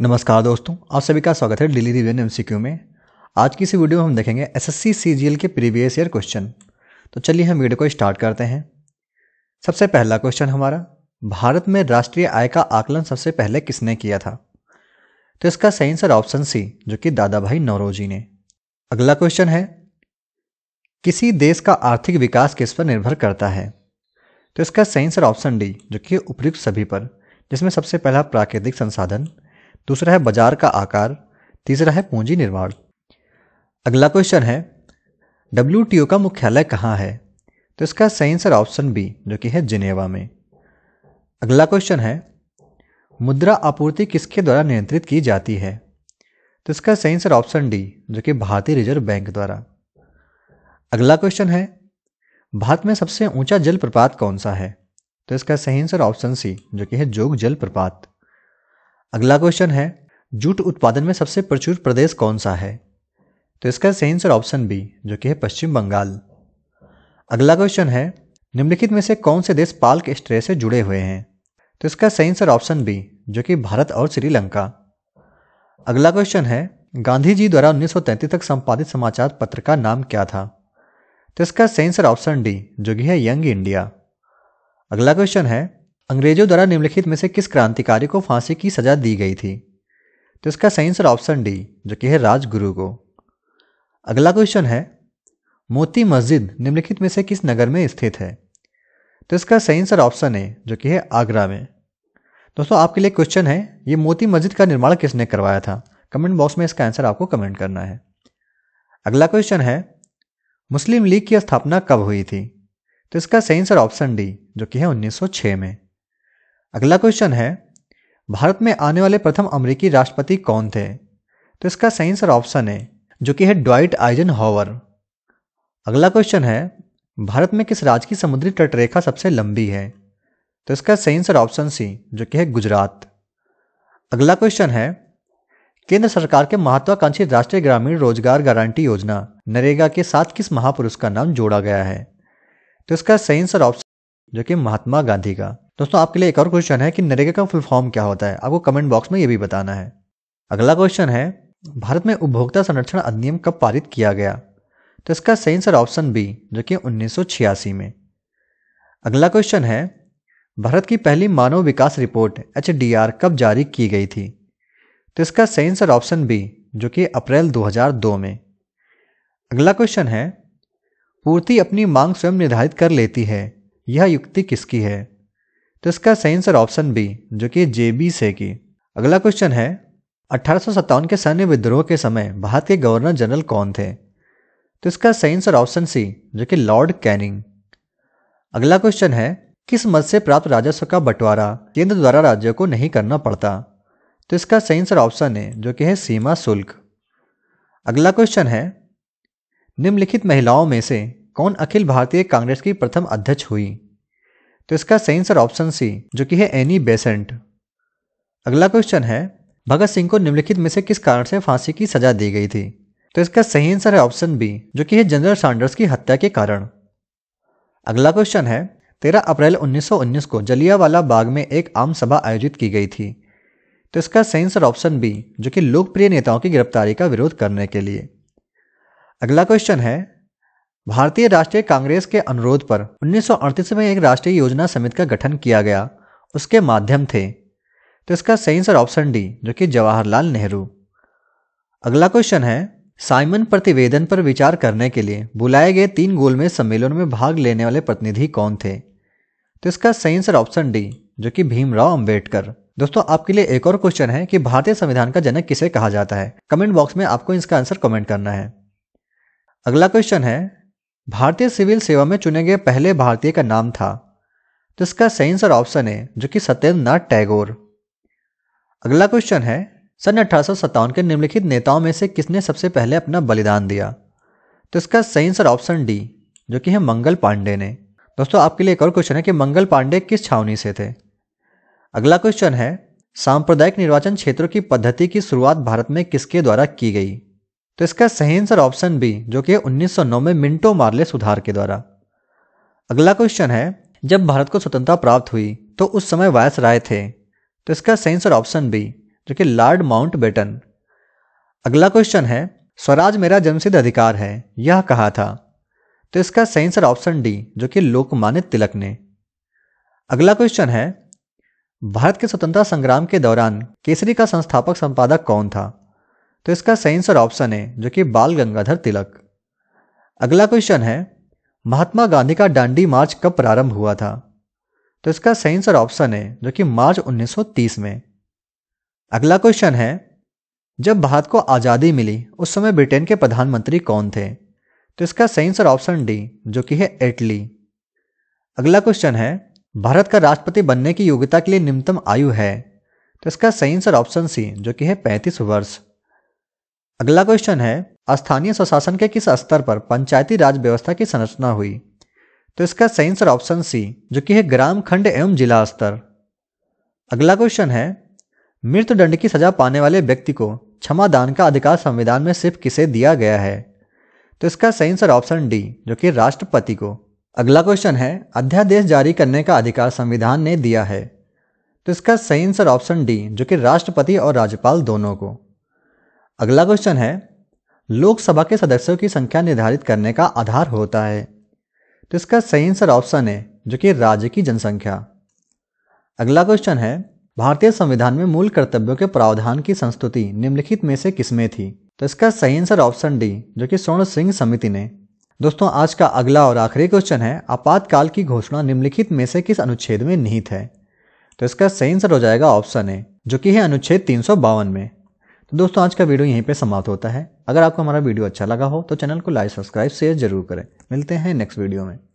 नमस्कार दोस्तों आप सभी का स्वागत है डेली रिविजन एमसीक्यू में आज की इस वीडियो में हम देखेंगे एसएससी सीजीएल के प्रीवियस ईयर क्वेश्चन तो चलिए हम वीडियो को स्टार्ट करते हैं सबसे पहला क्वेश्चन हमारा भारत में राष्ट्रीय आय का आकलन सबसे पहले किसने किया था तो इसका सही आंसर ऑप्शन सी जो कि दादा भाई नौरोजी ने अगला क्वेश्चन है किसी देश का आर्थिक विकास किस पर निर्भर करता है तो इसका सही आंसर ऑप्शन डी जो कि उपयुक्त सभी पर जिसमें सबसे पहला प्राकृतिक संसाधन दूसरा है बाजार का आकार तीसरा है पूंजी निर्माण अगला क्वेश्चन है डब्ल्यू का मुख्यालय कहाँ है तो इसका सही आंसर ऑप्शन बी जो कि है जिनेवा में अगला क्वेश्चन है मुद्रा आपूर्ति किसके द्वारा नियंत्रित की जाती है तो इसका सही आंसर ऑप्शन डी जो कि भारतीय रिजर्व बैंक द्वारा अगला क्वेश्चन है भारत में सबसे ऊंचा जलप्रपात कौन सा है तो इसका सही आंसर ऑप्शन सी जो कि है जोग जलप्रपात अगला क्वेश्चन है जूट उत्पादन में सबसे प्रचुर प्रदेश कौन सा है तो इसका सही आंसर ऑप्शन बी जो कि है पश्चिम बंगाल अगला क्वेश्चन है निम्नलिखित में से कौन से देश पाल के स्ट्रे से जुड़े हुए हैं तो इसका सही आंसर ऑप्शन बी जो कि भारत और श्रीलंका अगला क्वेश्चन है गांधी जी द्वारा 1933 तक संपादित समाचार पत्र का नाम क्या था तो इसका सही आंसर ऑप्शन डी जो कि है यंग इंडिया अगला क्वेश्चन है अंग्रेजों द्वारा निम्नलिखित में से किस क्रांतिकारी को फांसी की सजा दी गई थी तो इसका सही आंसर ऑप्शन डी जो कि है राजगुरु को अगला क्वेश्चन है मोती मस्जिद निम्नलिखित में से किस नगर में स्थित है तो इसका सही आंसर ऑप्शन ए जो कि है आगरा में दोस्तों आपके लिए क्वेश्चन है ये मोती मस्जिद का निर्माण किसने करवाया था कमेंट बॉक्स में इसका आंसर आपको कमेंट करना है अगला क्वेश्चन है मुस्लिम लीग की स्थापना कब हुई थी तो इसका सही आंसर ऑप्शन डी जो कि है 1906 में अगला क्वेश्चन है भारत में आने वाले प्रथम अमेरिकी राष्ट्रपति कौन थे तो इसका सही आंसर ऑप्शन है जो कि है ड्वाइट आइजन हॉवर अगला क्वेश्चन है भारत में किस राज्य की समुद्री तटरेखा सबसे लंबी है तो इसका सही आंसर ऑप्शन सी जो कि है गुजरात अगला क्वेश्चन है केंद्र सरकार के महत्वाकांक्षी राष्ट्रीय ग्रामीण रोजगार गारंटी योजना नरेगा के साथ किस महापुरुष का नाम जोड़ा गया है तो इसका सही आंसर ऑप्शन जो कि महात्मा गांधी का दोस्तों आपके लिए एक और क्वेश्चन है कि नरेगा का फुल फॉर्म क्या होता है आपको कमेंट बॉक्स में ये भी बताना है अगला क्वेश्चन है भारत में उपभोक्ता संरक्षण अधिनियम कब पारित किया गया तो इसका सही आंसर ऑप्शन बी जो कि उन्नीस में अगला क्वेश्चन है भारत की पहली मानव विकास रिपोर्ट एच कब जारी की गई थी तो इसका सही आंसर ऑप्शन बी जो कि अप्रैल 2002 में अगला क्वेश्चन है पूर्ति अपनी मांग स्वयं निर्धारित कर लेती है यह युक्ति किसकी है तो इसका सही आंसर ऑप्शन बी जो कि जे बी से की अगला क्वेश्चन है अठारह के सैन्य विद्रोह के समय भारत के गवर्नर जनरल कौन थे तो इसका सही आंसर ऑप्शन सी जो कि लॉर्ड कैनिंग अगला क्वेश्चन है किस मत से प्राप्त राजस्व का बंटवारा केंद्र द्वारा राज्यों को नहीं करना पड़ता तो इसका सही आंसर ऑप्शन है जो कि है सीमा शुल्क अगला क्वेश्चन है निम्नलिखित महिलाओं में से कौन अखिल भारतीय कांग्रेस की प्रथम अध्यक्ष हुई तो इसका सही आंसर ऑप्शन सी जो कि है एनी बेसेंट e अगला क्वेश्चन है भगत सिंह को निम्नलिखित में से किस कारण से फांसी की सजा दी गई थी तो इसका सही आंसर है ऑप्शन बी जो कि है जनरल सांडर्स की हत्या के कारण अगला क्वेश्चन है तेरह अप्रैल 1919 को जलियावाला बाग में एक आम सभा आयोजित की गई थी तो इसका सही आंसर ऑप्शन बी जो कि लोकप्रिय नेताओं की गिरफ्तारी का विरोध करने के लिए अगला क्वेश्चन है भारतीय राष्ट्रीय कांग्रेस के अनुरोध पर 1938 में एक राष्ट्रीय योजना समिति का गठन किया गया उसके माध्यम थे तो इसका सही आंसर ऑप्शन डी जो कि जवाहरलाल नेहरू अगला क्वेश्चन है साइमन प्रतिवेदन पर विचार करने के लिए बुलाए गए तीन गोलमेज सम्मेलन में भाग लेने वाले प्रतिनिधि कौन थे तो इसका सही आंसर ऑप्शन डी जो कि भीमराव अंबेडकर दोस्तों आपके लिए एक और क्वेश्चन है कि भारतीय संविधान का जनक किसे कहा जाता है कमेंट बॉक्स में आपको इसका आंसर कमेंट करना है अगला क्वेश्चन है भारतीय सिविल सेवा में चुने गए पहले भारतीय का नाम था तो इसका सही आंसर ऑप्शन है जो कि सत्येंद्र नाथ टैगोर अगला क्वेश्चन है सन अठारह के निम्नलिखित नेताओं में से किसने सबसे पहले अपना बलिदान दिया तो इसका सही आंसर ऑप्शन डी जो कि है मंगल पांडे ने दोस्तों आपके लिए एक और क्वेश्चन है कि मंगल पांडे किस छावनी से थे अगला क्वेश्चन है सांप्रदायिक निर्वाचन क्षेत्रों की पद्धति की शुरुआत भारत में किसके द्वारा की गई तो इसका सही आंसर ऑप्शन बी जो कि 1909 में मिंटो मार्ले सुधार के द्वारा अगला क्वेश्चन है जब भारत को स्वतंत्रता प्राप्त हुई तो उस समय वायस राय थे तो इसका सही आंसर ऑप्शन बी जो कि लॉर्ड माउंट बेटन अगला क्वेश्चन है स्वराज मेरा जन्मसिद्ध अधिकार है यह कहा था तो इसका सही आंसर ऑप्शन डी जो कि लोकमान्य तिलक ने अगला क्वेश्चन है भारत के स्वतंत्रता संग्राम के दौरान केसरी का संस्थापक संपादक कौन था तो इसका सही आंसर ऑप्शन है जो कि बाल गंगाधर तिलक अगला क्वेश्चन है महात्मा गांधी का डांडी मार्च कब प्रारंभ हुआ था तो इसका सही आंसर ऑप्शन है जो कि मार्च 1930 में अगला क्वेश्चन है जब भारत को आज़ादी मिली उस समय ब्रिटेन के प्रधानमंत्री कौन थे तो इसका सही आंसर ऑप्शन डी जो कि है एटली अगला क्वेश्चन है भारत का राष्ट्रपति बनने की योग्यता के लिए निम्नतम आयु है तो इसका सही आंसर ऑप्शन सी जो कि है पैंतीस वर्ष अगला क्वेश्चन है स्थानीय स्वशासन के किस स्तर पर पंचायती राज व्यवस्था की संरचना हुई तो इसका सही आंसर ऑप्शन सी जो कि है ग्राम खंड एवं जिला स्तर अगला क्वेश्चन है मृत्युदंड की सजा पाने वाले व्यक्ति को दान का अधिकार संविधान में सिर्फ किसे दिया गया है तो इसका सही आंसर ऑप्शन डी जो कि राष्ट्रपति को अगला क्वेश्चन है अध्यादेश जारी करने का अधिकार संविधान ने दिया है तो इसका सही आंसर ऑप्शन डी जो कि राष्ट्रपति और राज्यपाल दोनों को अगला क्वेश्चन है लोकसभा के सदस्यों की संख्या निर्धारित करने का आधार होता है तो इसका सही आंसर ऑप्शन है जो कि राज्य की जनसंख्या अगला क्वेश्चन है भारतीय संविधान में मूल कर्तव्यों के प्रावधान की संस्तुति निम्नलिखित में से किसमें थी तो इसका सही आंसर ऑप्शन डी जो कि स्वर्ण सिंह समिति ने दोस्तों आज का अगला और आखिरी क्वेश्चन है आपातकाल की घोषणा निम्नलिखित में से किस अनुच्छेद में निहित है तो इसका सही आंसर हो जाएगा ऑप्शन ए जो कि है अनुच्छेद तीन में तो दोस्तों आज का वीडियो यहीं पे समाप्त होता है अगर आपको हमारा वीडियो अच्छा लगा हो तो चैनल को लाइक सब्सक्राइब शेयर जरूर करें मिलते हैं नेक्स्ट वीडियो में